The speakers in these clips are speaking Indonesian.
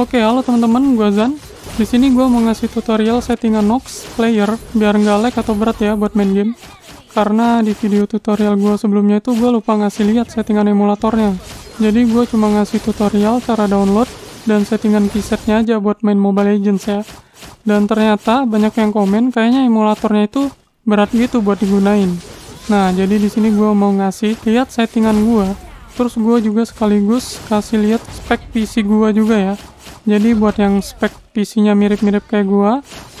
Oke, halo teman-teman, gue Zan. Di sini gue mau ngasih tutorial settingan Nox player biar nggak lag atau berat ya buat main game. Karena di video tutorial gue sebelumnya itu gue lupa ngasih lihat settingan emulatornya. Jadi gue cuma ngasih tutorial cara download dan settingan keysetnya aja buat main Mobile Legends ya. Dan ternyata banyak yang komen kayaknya emulatornya itu berat gitu buat digunain. Nah, jadi di sini gue mau ngasih lihat settingan gue terus gue juga sekaligus kasih lihat spek PC gue juga ya jadi buat yang spek PC-nya mirip-mirip kayak gue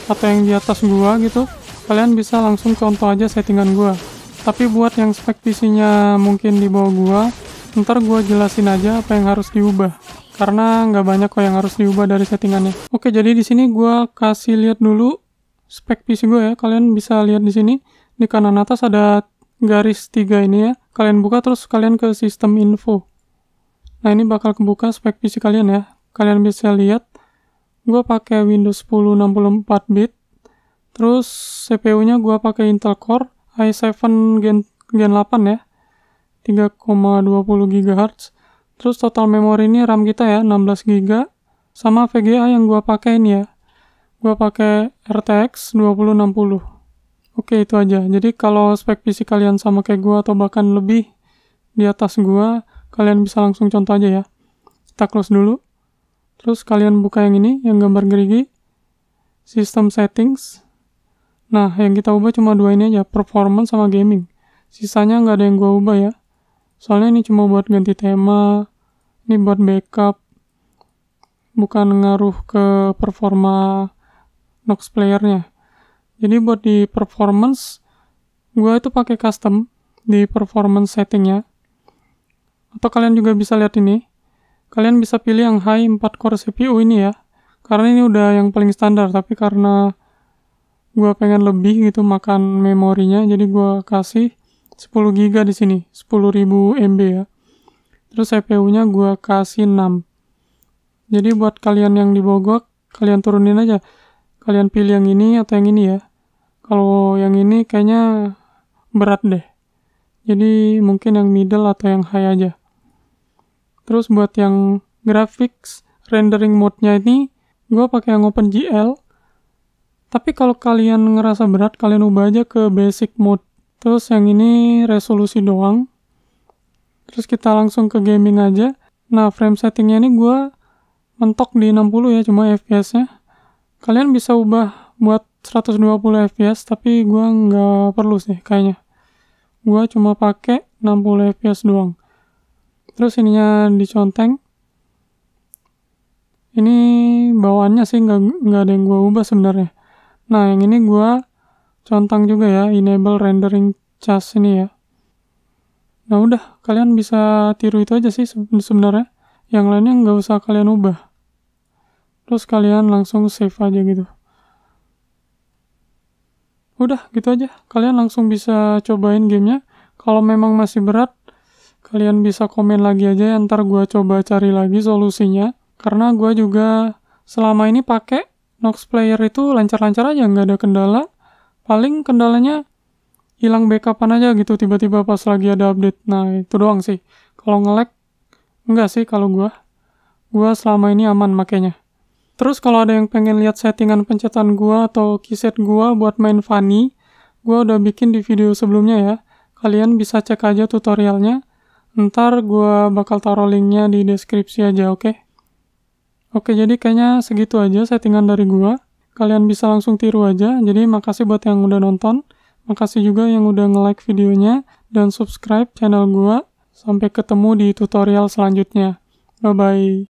atau yang di atas gue gitu kalian bisa langsung contoh aja settingan gue tapi buat yang spek PC-nya mungkin di bawah gue ntar gue jelasin aja apa yang harus diubah karena nggak banyak kok yang harus diubah dari settingannya oke jadi di sini gue kasih lihat dulu spek PC gue ya kalian bisa lihat di sini di kanan atas ada garis tiga ini ya, kalian buka terus kalian ke sistem info. Nah ini bakal kebuka spek PC kalian ya. Kalian bisa lihat, gue pakai Windows 10 64 bit, terus CPU-nya gue pakai Intel Core i7 Gen, Gen 8 ya, 3,20 GHz. Terus total memori ini RAM kita ya 16 GB sama VGA yang gue pakai ini ya. Gue pakai RTX 2060. Oke itu aja. Jadi kalau spek PC kalian sama kayak gua atau bahkan lebih di atas gua, kalian bisa langsung contoh aja ya. Kita close dulu. Terus kalian buka yang ini, yang gambar gerigi. System settings. Nah, yang kita ubah cuma dua ini aja, performance sama gaming. Sisanya nggak ada yang gua ubah ya. Soalnya ini cuma buat ganti tema, ini buat backup, bukan ngaruh ke performa Nox player nya jadi buat di performance, gue itu pakai custom di performance settingnya. Atau kalian juga bisa lihat ini. Kalian bisa pilih yang high 4 core CPU ini ya. Karena ini udah yang paling standar, tapi karena gue pengen lebih gitu makan memorinya, jadi gue kasih 10 GB di sini, 10.000 MB ya. Terus CPU-nya gue kasih 6. Jadi buat kalian yang di Bogor, kalian turunin aja kalian pilih yang ini atau yang ini ya. Kalau yang ini kayaknya berat deh. Jadi mungkin yang middle atau yang high aja. Terus buat yang graphics rendering mode-nya ini, gue pakai yang OpenGL. Tapi kalau kalian ngerasa berat, kalian ubah aja ke basic mode. Terus yang ini resolusi doang. Terus kita langsung ke gaming aja. Nah, frame settingnya ini gue mentok di 60 ya, cuma FPS-nya kalian bisa ubah buat 120 fps tapi gue nggak perlu sih kayaknya gue cuma pakai 60 fps doang terus ininya diconteng ini bawaannya sih nggak nggak ada yang gue ubah sebenarnya nah yang ini gue contang juga ya enable rendering charge ini ya nah udah kalian bisa tiru itu aja sih sebenarnya yang lainnya nggak usah kalian ubah terus kalian langsung save aja gitu udah gitu aja kalian langsung bisa cobain gamenya kalau memang masih berat kalian bisa komen lagi aja ntar gue coba cari lagi solusinya karena gue juga selama ini pakai Nox Player itu lancar-lancar aja nggak ada kendala paling kendalanya hilang backupan aja gitu tiba-tiba pas lagi ada update nah itu doang sih kalau ngelek enggak sih kalau gue gue selama ini aman makanya Terus kalau ada yang pengen lihat settingan pencetan gua atau keyset gua buat main Fanny, gua udah bikin di video sebelumnya ya. Kalian bisa cek aja tutorialnya. Ntar gua bakal taruh linknya di deskripsi aja, oke? Okay? Oke, jadi kayaknya segitu aja settingan dari gua. Kalian bisa langsung tiru aja. Jadi makasih buat yang udah nonton. Makasih juga yang udah nge-like videonya dan subscribe channel gua. Sampai ketemu di tutorial selanjutnya. Bye-bye.